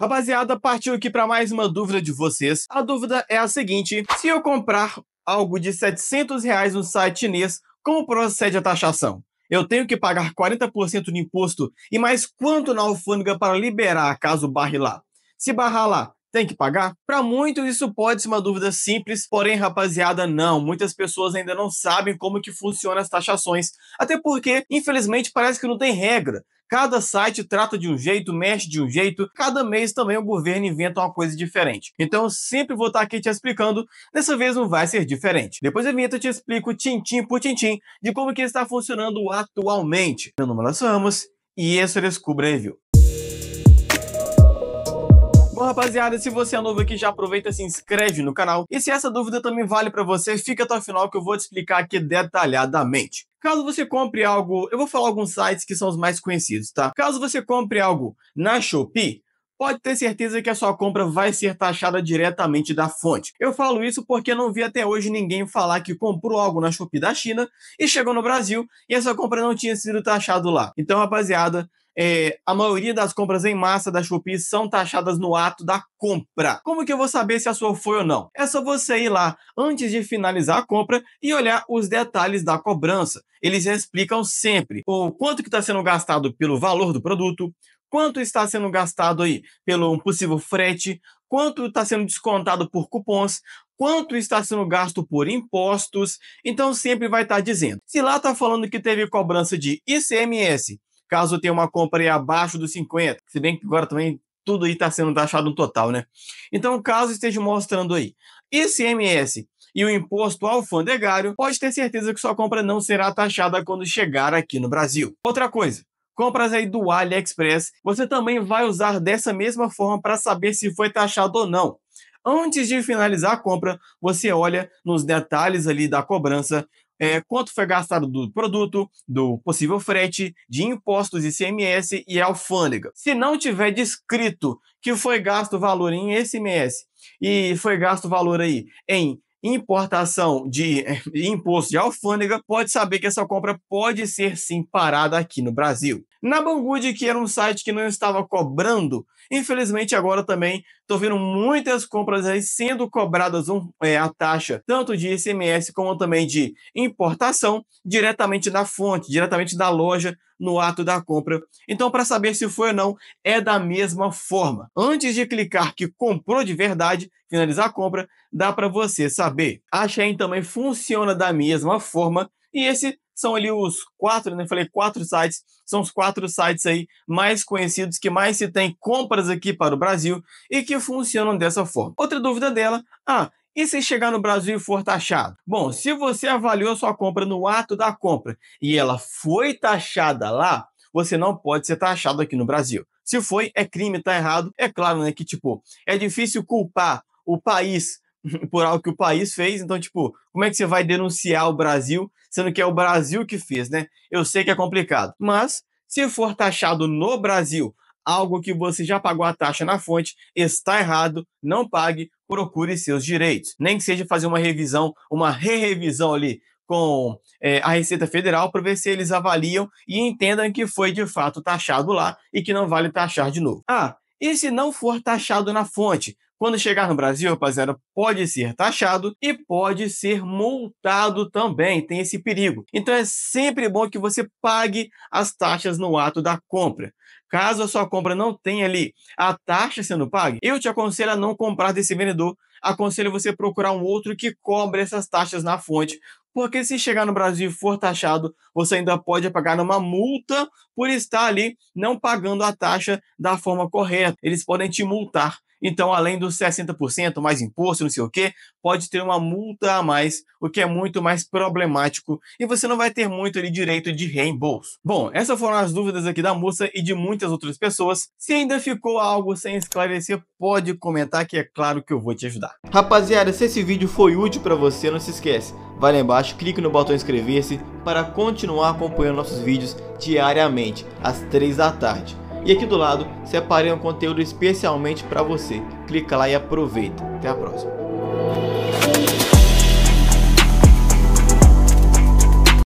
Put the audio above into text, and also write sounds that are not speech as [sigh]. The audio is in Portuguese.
Rapaziada, partiu aqui para mais uma dúvida de vocês. A dúvida é a seguinte, se eu comprar algo de 700 reais no site chinês, como procede a taxação? Eu tenho que pagar 40% de imposto e mais quanto na alfândega para liberar caso barre lá? Se barrar lá, tem que pagar? Para muitos isso pode ser uma dúvida simples, porém, rapaziada, não. Muitas pessoas ainda não sabem como que funcionam as taxações, até porque, infelizmente, parece que não tem regra. Cada site trata de um jeito, mexe de um jeito. Cada mês também o governo inventa uma coisa diferente. Então eu sempre vou estar aqui te explicando. Dessa vez não vai ser diferente. Depois da vinheta eu te explico tintim por tintim de como que está funcionando atualmente. Meu nome é Lars Ramos e esse é o Descubra Review. Bom, rapaziada, se você é novo aqui, já aproveita e se inscreve no canal. E se essa dúvida também vale para você, fica até o final que eu vou te explicar aqui detalhadamente. Caso você compre algo, eu vou falar alguns sites que são os mais conhecidos, tá? Caso você compre algo na Shopee, pode ter certeza que a sua compra vai ser taxada diretamente da fonte. Eu falo isso porque não vi até hoje ninguém falar que comprou algo na Shopee da China e chegou no Brasil e essa compra não tinha sido taxado lá. Então, rapaziada, é, a maioria das compras em massa da Shopee são taxadas no ato da compra. Como que eu vou saber se a sua foi ou não? É só você ir lá antes de finalizar a compra e olhar os detalhes da cobrança. Eles explicam sempre o quanto que está sendo gastado pelo valor do produto, quanto está sendo gastado aí pelo possível frete, quanto está sendo descontado por cupons, quanto está sendo gasto por impostos. Então sempre vai estar tá dizendo. Se lá está falando que teve cobrança de ICMS caso tenha uma compra aí abaixo dos 50, se bem que agora também tudo aí está sendo taxado no total, né? Então, caso esteja mostrando aí esse e o imposto alfandegário, pode ter certeza que sua compra não será taxada quando chegar aqui no Brasil. Outra coisa, compras aí do AliExpress, você também vai usar dessa mesma forma para saber se foi taxado ou não. Antes de finalizar a compra, você olha nos detalhes ali da cobrança é, quanto foi gastado do produto, do possível frete, de impostos e CMS e alfândega. Se não tiver descrito que foi gasto valor em SMS e foi gasto valor aí em importação de eh, imposto de alfândega, pode saber que essa compra pode ser sim parada aqui no Brasil. Na Banggood, que era um site que não estava cobrando, infelizmente agora também estou vendo muitas compras aí sendo cobradas um, é, a taxa, tanto de ICMS como também de importação, diretamente da fonte, diretamente da loja, no ato da compra. Então, para saber se foi ou não, é da mesma forma. Antes de clicar que comprou de verdade, finalizar a compra, dá para você saber. A Shein também funciona da mesma forma e esse são ali os quatro, né? Falei quatro sites, são os quatro sites aí mais conhecidos que mais se tem compras aqui para o Brasil e que funcionam dessa forma. Outra dúvida dela, ah, e se chegar no Brasil e for taxado? Bom, se você avaliou sua compra no ato da compra e ela foi taxada lá, você não pode ser taxado aqui no Brasil. Se foi, é crime, tá errado. É claro, né, que tipo, é difícil culpar o país [laughs] por algo que o país fez. Então, tipo, como é que você vai denunciar o Brasil, sendo que é o Brasil que fez, né? Eu sei que é complicado. Mas, se for taxado no Brasil algo que você já pagou a taxa na fonte, está errado, não pague, procure seus direitos. Nem que seja fazer uma revisão, uma re-revisão ali com é, a Receita Federal para ver se eles avaliam e entendam que foi de fato taxado lá e que não vale taxar de novo. Ah, e se não for taxado na fonte? Quando chegar no Brasil, rapaziada, pode ser taxado e pode ser multado também, tem esse perigo. Então é sempre bom que você pague as taxas no ato da compra. Caso a sua compra não tenha ali a taxa sendo paga, eu te aconselho a não comprar desse vendedor. Aconselho você procurar um outro que cobre essas taxas na fonte porque se chegar no Brasil e for taxado, você ainda pode pagar uma multa por estar ali não pagando a taxa da forma correta. Eles podem te multar. Então, além dos 60%, mais imposto, não sei o quê, pode ter uma multa a mais, o que é muito mais problemático e você não vai ter muito ali direito de reembolso. Bom, essas foram as dúvidas aqui da moça e de muitas outras pessoas. Se ainda ficou algo sem esclarecer, pode comentar que é claro que eu vou te ajudar. Rapaziada, se esse vídeo foi útil para você, não se esquece vai lá embaixo, clique no botão inscrever-se para continuar acompanhando nossos vídeos diariamente, às 3 da tarde. E aqui do lado, separei um conteúdo especialmente para você. Clica lá e aproveita. Até a próxima.